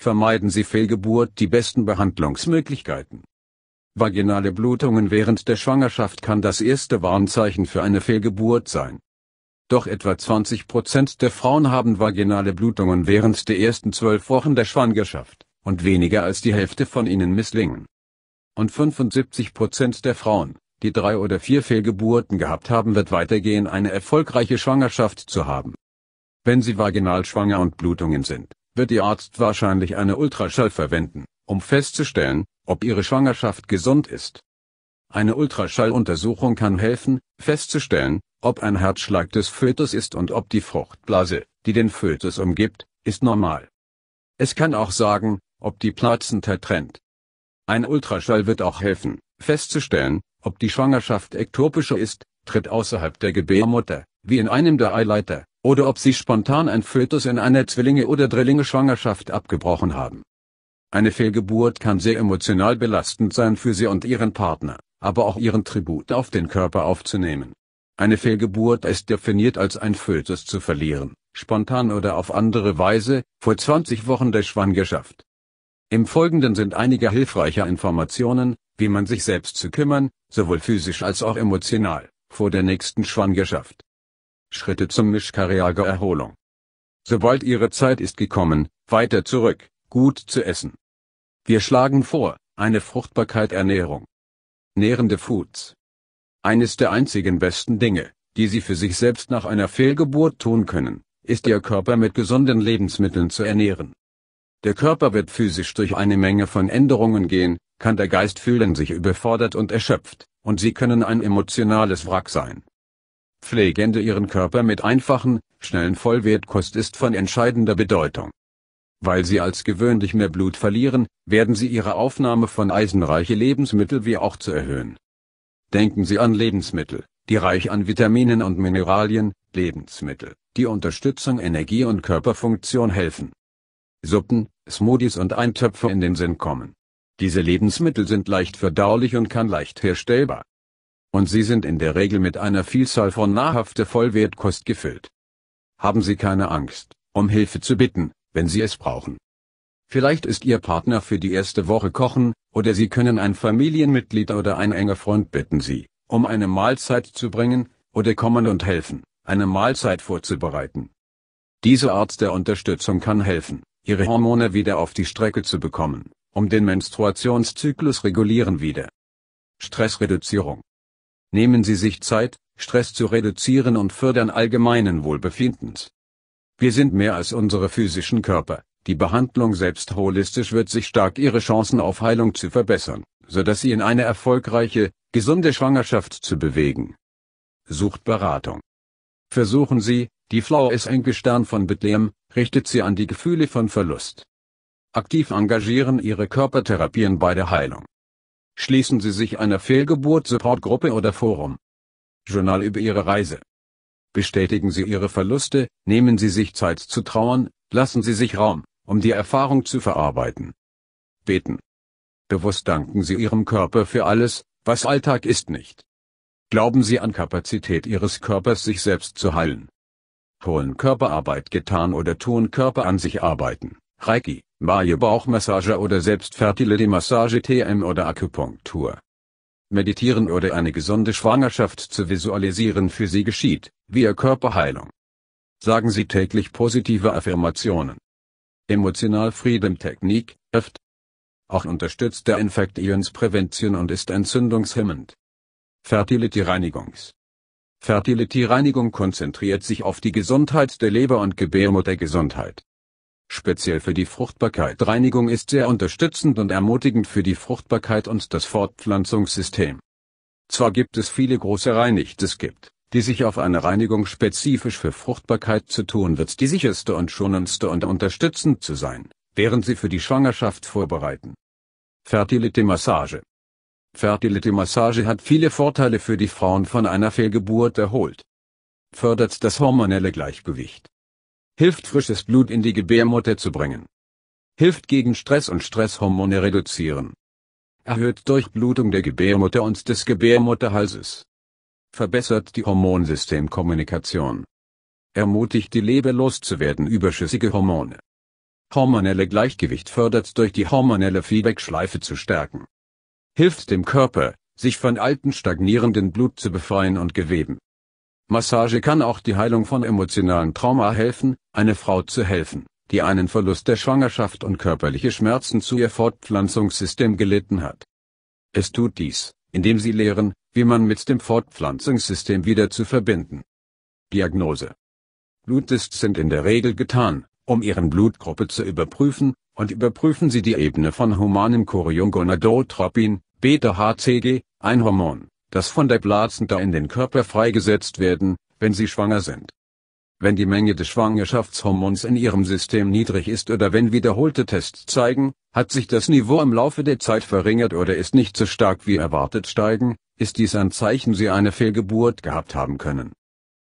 Vermeiden Sie Fehlgeburt die besten Behandlungsmöglichkeiten. Vaginale Blutungen während der Schwangerschaft kann das erste Warnzeichen für eine Fehlgeburt sein. Doch etwa 20 Prozent der Frauen haben vaginale Blutungen während der ersten zwölf Wochen der Schwangerschaft, und weniger als die Hälfte von ihnen misslingen. Und 75 Prozent der Frauen, die drei oder vier Fehlgeburten gehabt haben, wird weitergehen eine erfolgreiche Schwangerschaft zu haben. Wenn sie vaginal schwanger und Blutungen sind, wird Ihr Arzt wahrscheinlich eine Ultraschall verwenden, um festzustellen, ob Ihre Schwangerschaft gesund ist. Eine Ultraschalluntersuchung kann helfen, festzustellen, ob ein Herzschlag des Fötus ist und ob die Fruchtblase, die den Fötus umgibt, ist normal. Es kann auch sagen, ob die Plazenta trennt. Ein Ultraschall wird auch helfen, festzustellen, ob die Schwangerschaft ektopischer ist, tritt außerhalb der Gebärmutter, wie in einem der Eileiter, oder ob sie spontan ein Fötus in einer Zwillinge- oder Drillinge-Schwangerschaft abgebrochen haben. Eine Fehlgeburt kann sehr emotional belastend sein für sie und ihren Partner, aber auch ihren Tribut auf den Körper aufzunehmen. Eine Fehlgeburt ist definiert als ein Fötus zu verlieren, spontan oder auf andere Weise, vor 20 Wochen der Schwangerschaft. Im Folgenden sind einige hilfreiche Informationen, wie man sich selbst zu kümmern, sowohl physisch als auch emotional, vor der nächsten Schwangerschaft. Schritte zum Mischkariager Erholung. Sobald Ihre Zeit ist gekommen, weiter zurück, gut zu essen. Wir schlagen vor, eine Fruchtbarkeit Ernährung. Nährende Foods. Eines der einzigen besten Dinge, die Sie für sich selbst nach einer Fehlgeburt tun können, ist Ihr Körper mit gesunden Lebensmitteln zu ernähren. Der Körper wird physisch durch eine Menge von Änderungen gehen, kann der Geist fühlen sich überfordert und erschöpft, und Sie können ein emotionales Wrack sein. Pflegende ihren Körper mit einfachen, schnellen Vollwertkost ist von entscheidender Bedeutung. Weil sie als gewöhnlich mehr Blut verlieren, werden sie ihre Aufnahme von eisenreiche Lebensmittel wie auch zu erhöhen. Denken Sie an Lebensmittel, die reich an Vitaminen und Mineralien, Lebensmittel, die Unterstützung Energie und Körperfunktion helfen. Suppen, Smoothies und Eintöpfe in den Sinn kommen. Diese Lebensmittel sind leicht verdaulich und kann leicht herstellbar. Und sie sind in der Regel mit einer Vielzahl von nahrhafter Vollwertkost gefüllt. Haben Sie keine Angst, um Hilfe zu bitten, wenn Sie es brauchen. Vielleicht ist Ihr Partner für die erste Woche kochen, oder Sie können ein Familienmitglied oder ein enger Freund bitten Sie, um eine Mahlzeit zu bringen, oder kommen und helfen, eine Mahlzeit vorzubereiten. Diese Art der Unterstützung kann helfen, Ihre Hormone wieder auf die Strecke zu bekommen, um den Menstruationszyklus regulieren wieder. Stressreduzierung. Nehmen Sie sich Zeit, Stress zu reduzieren und fördern allgemeinen Wohlbefindens. Wir sind mehr als unsere physischen Körper. Die Behandlung selbst holistisch wird sich stark ihre Chancen auf Heilung zu verbessern, so dass sie in eine erfolgreiche, gesunde Schwangerschaft zu bewegen. Sucht Beratung. Versuchen Sie, die Flower ist ein Gestern von Bethlehem, richtet sie an die Gefühle von Verlust. Aktiv engagieren Ihre Körpertherapien bei der Heilung. Schließen Sie sich einer fehlgeburt support oder Forum. Journal über Ihre Reise. Bestätigen Sie Ihre Verluste, nehmen Sie sich Zeit zu trauern, lassen Sie sich Raum, um die Erfahrung zu verarbeiten. Beten. Bewusst danken Sie Ihrem Körper für alles, was Alltag ist nicht. Glauben Sie an Kapazität Ihres Körpers, sich selbst zu heilen. Holen Körperarbeit getan oder tun Körper an sich arbeiten. Reiki, Maye Bauchmassage oder selbst fertile Massage TM oder Akupunktur. Meditieren oder eine gesunde Schwangerschaft zu visualisieren für sie geschieht, via Körperheilung. Sagen Sie täglich positive Affirmationen. Emotional Freedom Technik, EFT. Auch unterstützt der Infektionsprävention und ist entzündungshemmend. Fertility Reinigungs. Fertility Reinigung konzentriert sich auf die Gesundheit der Leber und Gebärmuttergesundheit. Speziell für die Fruchtbarkeit Reinigung ist sehr unterstützend und ermutigend für die Fruchtbarkeit und das Fortpflanzungssystem. Zwar gibt es viele große Reinigtes gibt, die sich auf eine Reinigung spezifisch für Fruchtbarkeit zu tun wird die sicherste und schonendste und unterstützend zu sein, während sie für die Schwangerschaft vorbereiten. Fertility Massage Fertility Massage hat viele Vorteile für die Frauen von einer Fehlgeburt erholt. Fördert das hormonelle Gleichgewicht hilft frisches Blut in die Gebärmutter zu bringen, hilft gegen Stress und Stresshormone reduzieren, erhöht Durchblutung der Gebärmutter und des Gebärmutterhalses, verbessert die Hormonsystemkommunikation, ermutigt die Leber loszuwerden überschüssige Hormone. Hormonelle Gleichgewicht fördert durch die hormonelle Feedbackschleife zu stärken, hilft dem Körper, sich von alten stagnierenden Blut zu befreien und Geweben. Massage kann auch die Heilung von emotionalen Trauma helfen, eine Frau zu helfen, die einen Verlust der Schwangerschaft und körperliche Schmerzen zu ihr Fortpflanzungssystem gelitten hat. Es tut dies, indem sie lehren, wie man mit dem Fortpflanzungssystem wieder zu verbinden. Diagnose. Bluttests sind in der Regel getan, um ihren Blutgruppe zu überprüfen, und überprüfen sie die Ebene von humanem Choriongonadotropin, Beta-HCG, ein Hormon, das von der Plazenta in den Körper freigesetzt werden, wenn sie schwanger sind. Wenn die Menge des Schwangerschaftshormons in ihrem System niedrig ist oder wenn wiederholte Tests zeigen, hat sich das Niveau im Laufe der Zeit verringert oder ist nicht so stark wie erwartet steigen, ist dies ein Zeichen, sie eine Fehlgeburt gehabt haben können.